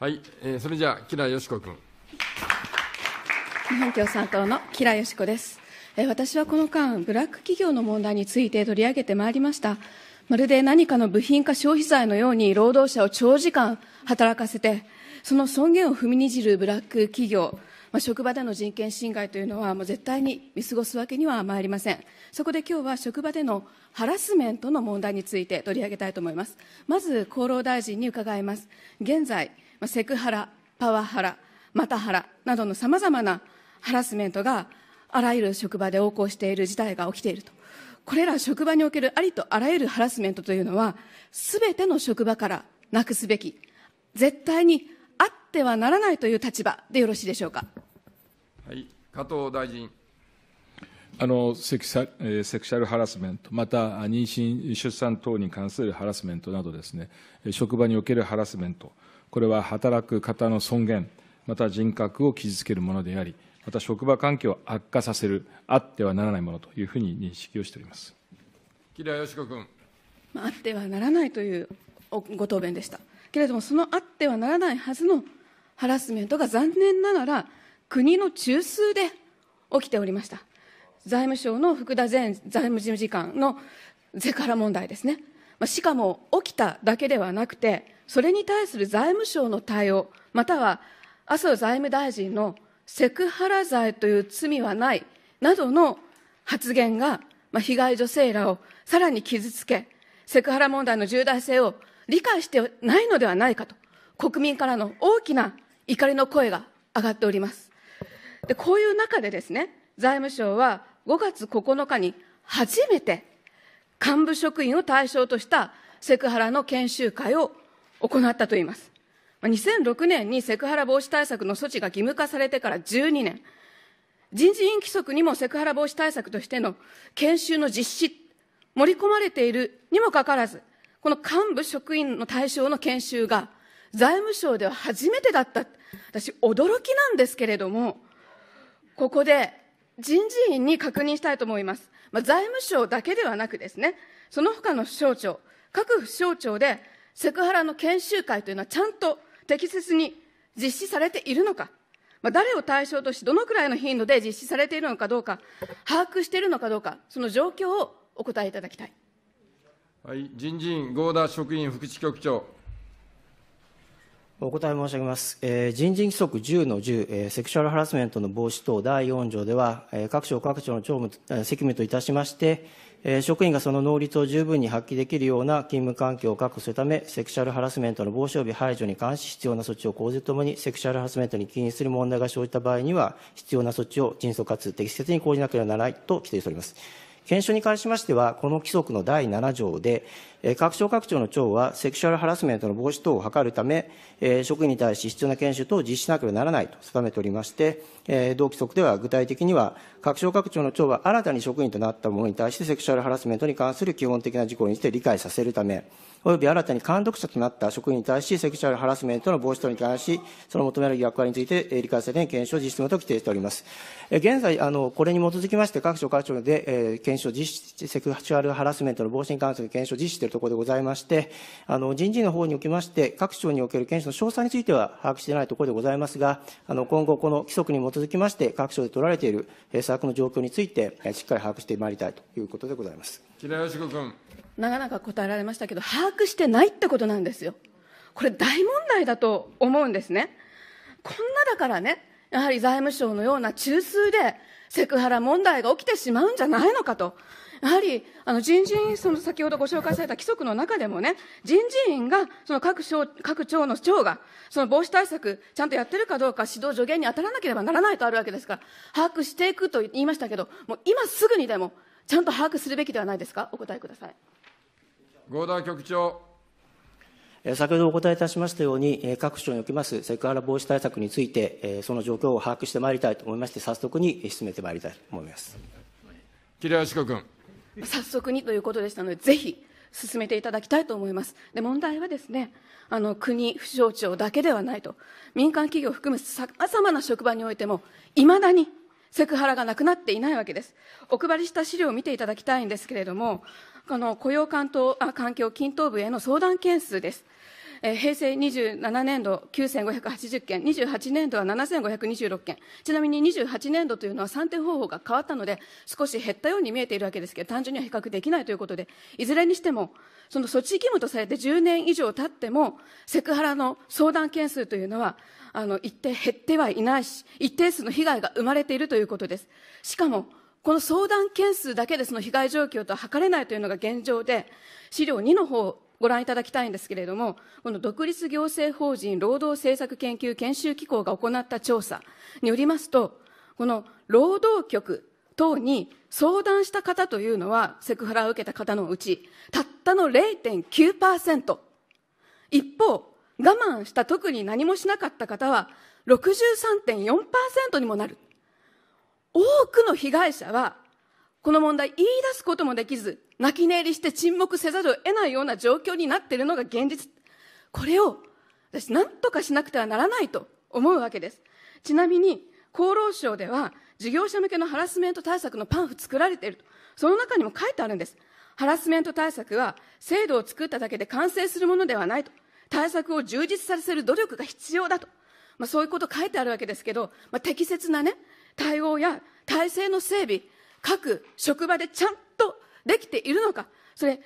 はい、えー、それじゃあ、吉良よしこ君。日本共産党の吉良よしこです。えー、私はこの間、ブラック企業の問題について取り上げてまいりました。まるで何かの部品か消費財のように労働者を長時間働かせて、その尊厳を踏みにじるブラック企業、まあ、職場での人権侵害というのはもう絶対に見過ごすわけにはまいりませんそこで今日は職場でのハラスメントの問題について取り上げたいと思いますまず厚労大臣に伺います現在セクハラパワハラまたハラなどのさまざまなハラスメントがあらゆる職場で横行している事態が起きているとこれら職場におけるありとあらゆるハラスメントというのは、すべての職場からなくすべき、絶対にあってはならないという立場でよろしいでしょうか。はい、加藤大臣。あのセクシャセクシャルハラスメント、また妊娠、出産等に関するハラスメントなどですね、職場におけるハラスメント、これは働く方の尊厳、また人格を傷つけるものであり、また職場環境を悪化させる、あってはならないものというふうに認識をしております吉良よし子君。あってはならないというご答弁でした。けれども、そのあってはならないはずのハラスメントが残念ながら、国の中枢で起きておりました財務省の福田前財務事務次官のゼカラ問題ですね、まあ、しかも起きただけではなくてそれに対する財務省の対応または麻生財務大臣のセクハラ罪という罪はないなどの発言が、まあ、被害女性らをさらに傷つけセクハラ問題の重大性を理解してないのではないかと国民からの大きな怒りの声が上がっておりますで、こういう中でですね、財務省は5月9日に初めて幹部職員を対象としたセクハラの研修会を行ったといいます。2006年にセクハラ防止対策の措置が義務化されてから12年、人事院規則にもセクハラ防止対策としての研修の実施、盛り込まれているにもかかわらず、この幹部職員の対象の研修が財務省では初めてだった。私、驚きなんですけれども、ここで人事院に確認したいと思います。まあ、財務省だけではなくですね、その他の省庁、各府省庁でセクハラの研修会というのはちゃんと適切に実施されているのか、まあ、誰を対象としてどのくらいの頻度で実施されているのかどうか、把握しているのかどうか、その状況をお答えいただきたい。はい、人事院合田職員副支局長。お答え申し上げます。えー、人事規則10の10、えー、セクシュアルハラスメントの防止等第4条では、えー、各省各庁の責務といたしまして、えー、職員がその能率を十分に発揮できるような勤務環境を確保するため、セクシュアルハラスメントの防止及び排除に関し必要な措置を講ずともに、セクシュアルハラスメントに起因する問題が生じた場合には、必要な措置を迅速かつ適切に講じなければならないと規定しております。検証に関しましては、この規則の第7条で、各省各庁の庁は、セクシュアルハラスメントの防止等を図るため、職員に対し必要な研修等を実施しなければならないと定めておりまして、同規則では具体的には、各省各庁の庁は新たに職員となった者に対してセクシュアルハラスメントに関する基本的な事項について理解させるため、および新たに監督者となった職員に対し、セクシュアルハラスメントの防止等に関し、その求める役割について理解されて検証を実施すると規定しております。現在、あの、これに基づきまして、各省各庁で、えー、検証実施、セクシュアルハラスメントの防止に関する検証を実施しているところでございまして、あの、人事の方におきまして、各省における検視の詳細については把握していないところでございますが、あの、今後この規則に基づきまして、各省で取られている政策の状況について、しっかり把握してまいりたいということでございます。平吉君。長々答えられましたけど、把握してないってことなんですよ。これ大問題だと思うんですね。こんなだからね、やはり財務省のような中枢でセクハラ問題が起きてしまうんじゃないのかと。やはり、あの、人事院、その先ほどご紹介された規則の中でもね、人事院が、その各省、各庁の長が、その防止対策、ちゃんとやってるかどうか、指導助言に当たらなければならないとあるわけですから、把握していくと言いましたけど、もう今すぐにでも、ちゃんと把握するべきではないですかお答えください。合田局長。先ほどお答えいたしましたように、各省におきますセクハラ防止対策について、その状況を把握してまいりたいと思いまして、早速に進めてまいりたいと思います。桐谷志君。早速にということでしたので、ぜひ進めていただきたいと思います。で、問題はですね、あの、国、府省庁だけではないと、民間企業を含むさまざまな職場においても、いまだにセクハラがなくなっていないわけです。お配りした資料を見ていただきたいんですけれども、この雇用環境均等部への相談件数です。平成27年度9580件、28年度は7526件、ちなみに28年度というのは算定方法が変わったので、少し減ったように見えているわけですけど、単純には比較できないということで、いずれにしても、その措置義務とされて10年以上経っても、セクハラの相談件数というのは、あの、一定減ってはいないし、一定数の被害が生まれているということです。しかも、この相談件数だけでその被害状況とは測れないというのが現状で、資料2の方をご覧いただきたいんですけれども、この独立行政法人労働政策研究研修機構が行った調査によりますと、この労働局等に相談した方というのは、セクハラを受けた方のうち、たったの0.9%。一方、我慢した特に何もしなかった方は63.4%にもなる。多くの被害者は、この問題言い出すこともできず、泣き寝入りして沈黙せざるを得ないような状況になっているのが現実。これを、私、何とかしなくてはならないと思うわけです。ちなみに、厚労省では、事業者向けのハラスメント対策のパンフ作られていると。その中にも書いてあるんです。ハラスメント対策は、制度を作っただけで完成するものではないと。対策を充実させる努力が必要だと。まあ、そういうこと書いてあるわけですけど、まあ、適切なね、対応や体制の整備、各職場でちゃんとできているのか、それ、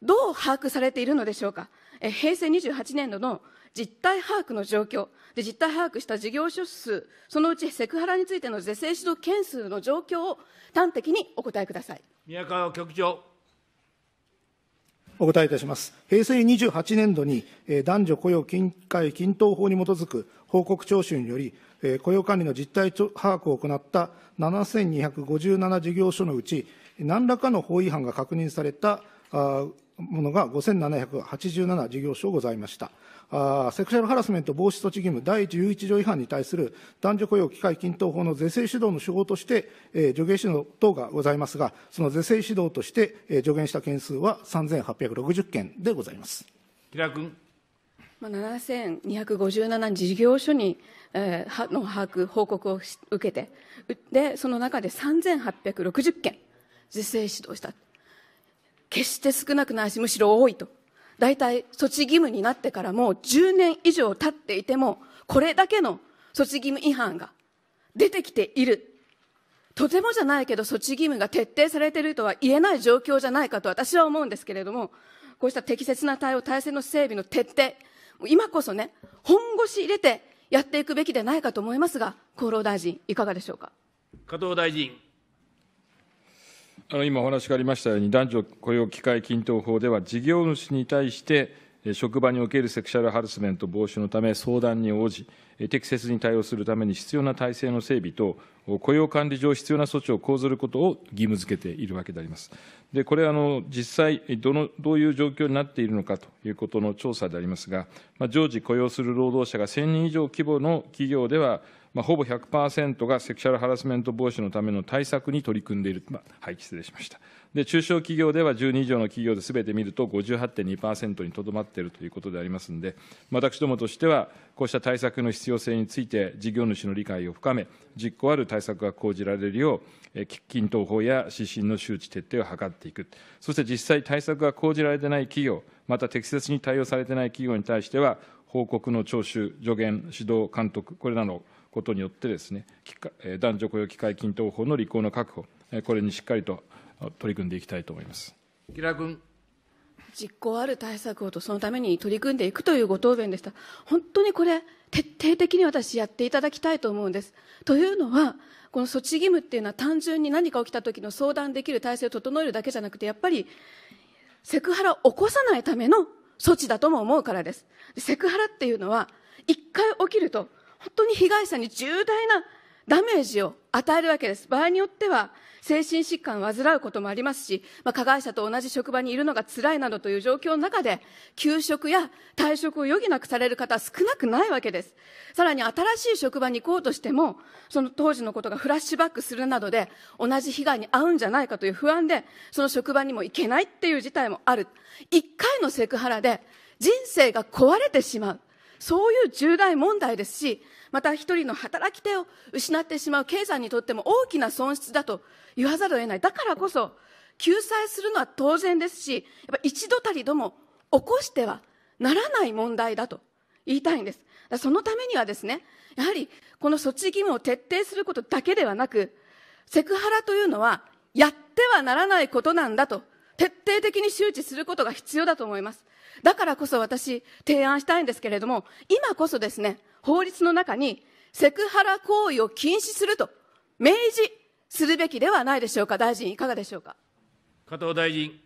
どう把握されているのでしょうか。え平成28年度の実態把握の状況で、実態把握した事業所数、そのうちセクハラについての是正指導件数の状況を端的にお答えください。宮川局長。お答えいたします。平成28年度に、男女雇用金会均等法に基づく報告徴収により、雇用管理の実態把握を行った7257事業所のうち、何らかの法違反が確認されたものが5787事業所ございました。あセクシャルハラスメント防止措置義務第11条違反に対する男女雇用機会均等法の是正指導の手法として、えー、助言指導等がございますが、その是正指導として、えー、助言した件数は3860件でございます。平君。まあ、7257事業所に、えー、の把握、報告を受けて、で、その中で3860件、是正指導した。決して少なくないし、むしろ多いと。大体、措置義務になってからもう10年以上経っていても、これだけの措置義務違反が出てきている。とてもじゃないけど措置義務が徹底されているとは言えない状況じゃないかと私は思うんですけれども、こうした適切な対応、体制の整備の徹底、今こそね、本腰入れてやっていくべきでないかと思いますが、厚労大臣、いかがでしょうか。加藤大臣。今お話がありましたように、男女雇用機会均等法では、事業主に対して、職場におけるセクシャルハラスメント防止のため、相談に応じ、適切に対応するために必要な体制の整備と、雇用管理上必要な措置を講ずることを義務付けているわけであります。で、これ、はの、実際、どの、どういう状況になっているのかということの調査でありますが、まあ、常時雇用する労働者が1000人以上規模の企業では、まあ、ほぼ100%がセクシャルハラスメント防止のための対策に取り組んでいる、まあ、はい、失礼しました。で、中小企業では12以上の企業ですべて見ると58.2%にとどまっているということでありますので、私どもとしては、こうした対策の必要性について、事業主の理解を深め、実行ある対策が講じられるよう、喫緊等法や指針の周知徹底を図っていく、そして実際、対策が講じられてない企業、また適切に対応されてない企業に対しては、報告の徴収、助言、指導、監督、これらのことによってです、ね、男女雇用機会均等法の履行の確保、これにしっかりと取り組んでいきたいと思います。木田君実行ある対策をとそのために取り組んでいくというご答弁でした本当にこれ徹底的に私やっていただきたいと思うんですというのはこの措置義務っていうのは単純に何か起きた時の相談できる体制を整えるだけじゃなくてやっぱりセクハラを起こさないための措置だとも思うからですセクハラっていうのは一回起きると本当に被害者に重大なダメージを与えるわけです。場合によっては、精神疾患を患うこともありますし、まあ、加害者と同じ職場にいるのが辛いなどという状況の中で、休職や退職を余儀なくされる方は少なくないわけです。さらに新しい職場に行こうとしても、その当時のことがフラッシュバックするなどで、同じ被害に遭うんじゃないかという不安で、その職場にも行けないっていう事態もある。一回のセクハラで人生が壊れてしまう。そういう重大問題ですし、また一人の働き手を失ってしまう経済にとっても大きな損失だと言わざるを得ない。だからこそ、救済するのは当然ですし、やっぱ一度たりとも起こしてはならない問題だと言いたいんです。そのためにはですね、やはりこの措置義務を徹底することだけではなく、セクハラというのはやってはならないことなんだと徹底的に周知することが必要だと思います。だからこそ私、提案したいんですけれども、今こそですね、法律の中に、セクハラ行為を禁止すると、明示するべきではないでしょうか。大臣、いかがでしょうか。加藤大臣。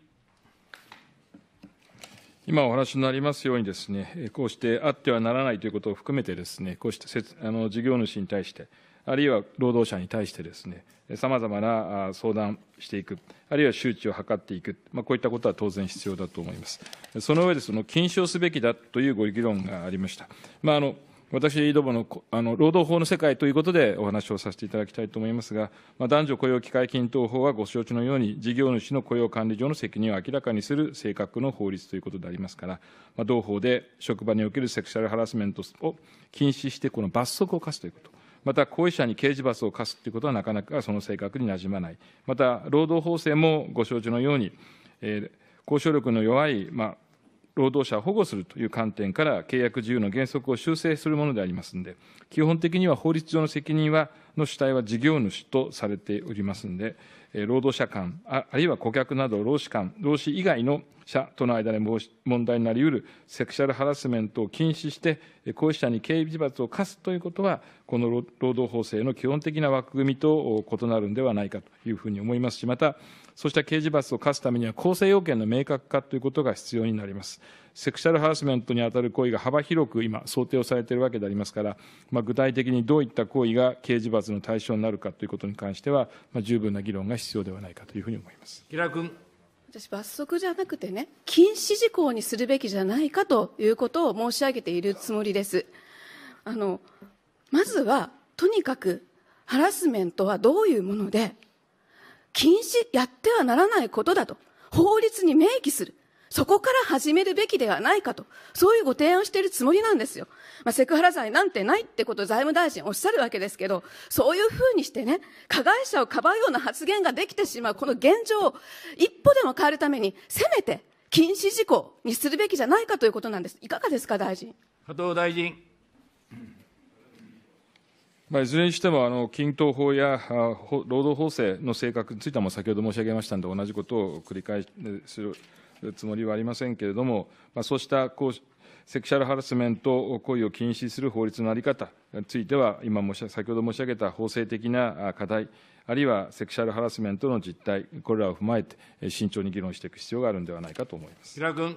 今お話になりますようにですね、こうしてあってはならないということを含めてですね、こうしてあの事業主に対して、あるいは労働者に対してですね、さまざまな相談していく、あるいは周知を図っていく、まあ、こういったことは当然必要だと思います。その上で、その禁止をすべきだというご議論がありました。まあ、あの私どものあの労働法の世界ということでお話をさせていただきたいと思いますが、まあ、男女雇用機会均等法はご承知のように、事業主の雇用管理上の責任を明らかにする性格の法律ということでありますから、まあ、同法で職場におけるセクシャルハラスメントを禁止して、この罰則を課すということ。また行為者に刑事罰を科すということはなかなかその性格になじまない、また労働法制もご承知のように、えー、交渉力の弱い、まあ、労働者を保護するという観点から契約自由の原則を修正するものでありますので、基本的には法律上の責任はの主体は事業主とされておりますので、労働者間、あるいは顧客など労使間、労使以外の者との間で問題になりうるセクシャルハラスメントを禁止して、行使者に刑事罰を科すということは、この労働法制の基本的な枠組みと異なるんではないかというふうに思いますし、また、そうした刑事罰を課すためには、構成要件の明確化ということが必要になります。セクシャルハラスメントに当たる行為が幅広く今、想定をされているわけでありますから、まあ、具体的にどういった行為が刑事罰の対象になるかということに関しては、まあ、十分な議論が必要ではないかというふうに思います。木田君私罰則じゃなくてね禁止事項にするべきじゃないかということを申し上げているつもりですあのまずはとにかくハラスメントはどういうもので禁止、やってはならないことだと、法律に明記する。そこから始めるべきではないかと、そういうご提案をしているつもりなんですよ。まあ、セクハラ罪なんてないってことを財務大臣おっしゃるわけですけど、そういうふうにしてね、加害者をかばうような発言ができてしまう、この現状を一歩でも変えるために、せめて禁止事項にするべきじゃないかということなんです。いかがですか、大臣。加藤大臣。いずれにしても、均等法や労働法制の性格についても先ほど申し上げましたので、同じことを繰り返するつもりはありませんけれども、そうしたセクシャルハラスメント行為を禁止する法律の在り方については、今申し、先ほど申し上げた法制的な課題、あるいはセクシャルハラスメントの実態、これらを踏まえて、慎重に議論していく必要があるんではないかと思います平君。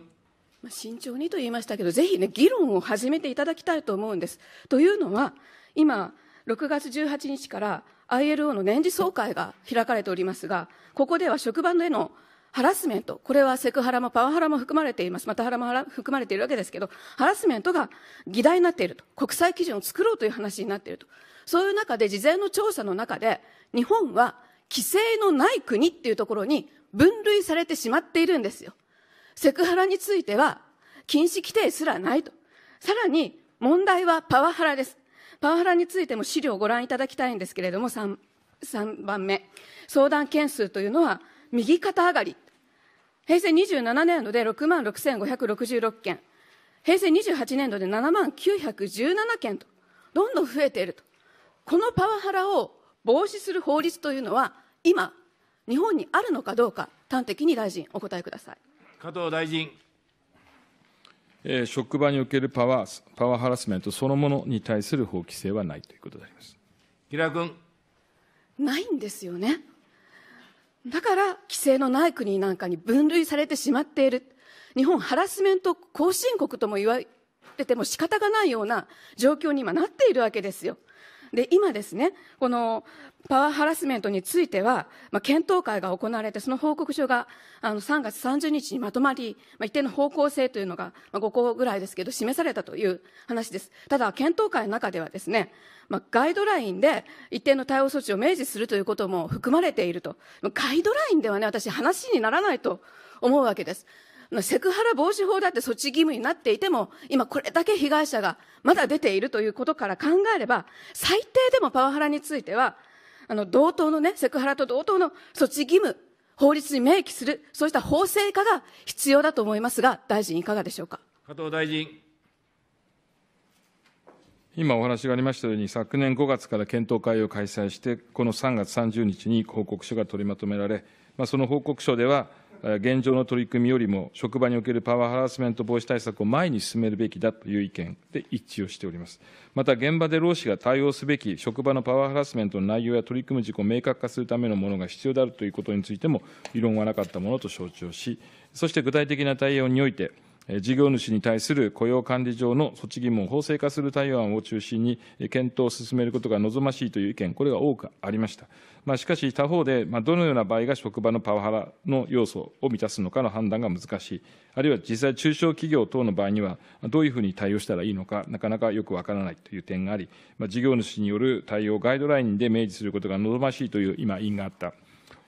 慎重にと言いましたけど、ぜひね、議論を始めていただきたいと思うんです。というのは、今、6月18日から ILO の年次総会が開かれておりますが、ここでは職場でのハラスメント、これはセクハラもパワハラも含まれています。またハラも含まれているわけですけど、ハラスメントが議題になっていると。国際基準を作ろうという話になっていると。そういう中で、事前の調査の中で、日本は規制のない国っていうところに分類されてしまっているんですよ。セクハラについては、禁止規定すらないと。さらに、問題はパワハラです。パワハラについても資料をご覧いただきたいんですけれども、3, 3番目。相談件数というのは、右肩上がり。平成27年度で6万6566件。平成28年度で7万917件と、どんどん増えていると。このパワハラを防止する法律というのは、今、日本にあるのかどうか、端的に大臣、お答えください。加藤大臣。職場におけるパワパワーハラスメントそのものに対する法規制はないということであります。平井君。ないんですよね。だから規制のない国なんかに分類されてしまっている。日本ハラスメント後進国とも言われても仕方がないような状況に今なっているわけですよ。で、今ですね、このパワーハラスメントについては、まあ、検討会が行われて、その報告書があの3月30日にまとまり、まあ、一定の方向性というのが、まあ、5項ぐらいですけど、示されたという話です。ただ、検討会の中ではですね、まあ、ガイドラインで一定の対応措置を明示するということも含まれていると。ガイドラインではね、私話にならないと思うわけです。セクハラ防止法だって措置義務になっていても、今これだけ被害者がまだ出ているということから考えれば、最低でもパワハラについては、あの、同等のね、セクハラと同等の措置義務、法律に明記する、そうした法制化が必要だと思いますが、大臣いかがでしょうか。加藤大臣。今お話がありましたように、昨年5月から検討会を開催して、この3月30日に報告書が取りまとめられ、まあ、その報告書では、現状の取り組みよりも、職場におけるパワーハラスメント防止対策を前に進めるべきだという意見で一致をしております。また、現場で労使が対応すべき職場のパワーハラスメントの内容や取り組む事項を明確化するためのものが必要であるということについても、異論はなかったものと承知をし、そして具体的な対応において、事業主に対する雇用管理上の措置義務を法制化する対応案を中心に、検討を進めることが望ましいという意見、これが多くありました。まあ、しかし、他方で、まどのような場合が職場のパワハラの要素を満たすのかの判断が難しい、あるいは実際、中小企業等の場合には、どういうふうに対応したらいいのか、なかなかよくわからないという点があり、まあ、事業主による対応ガイドラインで明示することが望ましいという、今、委員があった、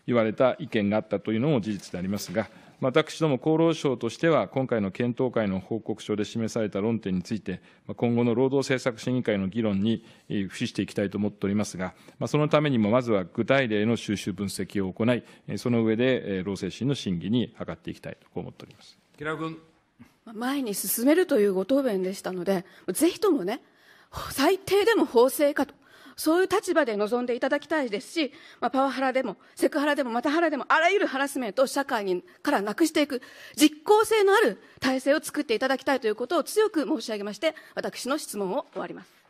言われた意見があったというのも事実でありますが、私ども厚労省としては、今回の検討会の報告書で示された論点について、今後の労働政策審議会の議論に付していきたいと思っておりますが、そのためにもまずは具体例の収集分析を行い、その上で労政審の審議に図っていきたいと思っております。君前に進めるというご答弁でしたので、ぜひともね、最低でも法制化とそういう立場で臨んでいただきたいですし、まあ、パワハラでも、セクハラでも、またハラでも、あらゆるハラスメントを社会にからなくしていく、実効性のある体制を作っていただきたいということを強く申し上げまして、私の質問を終わります。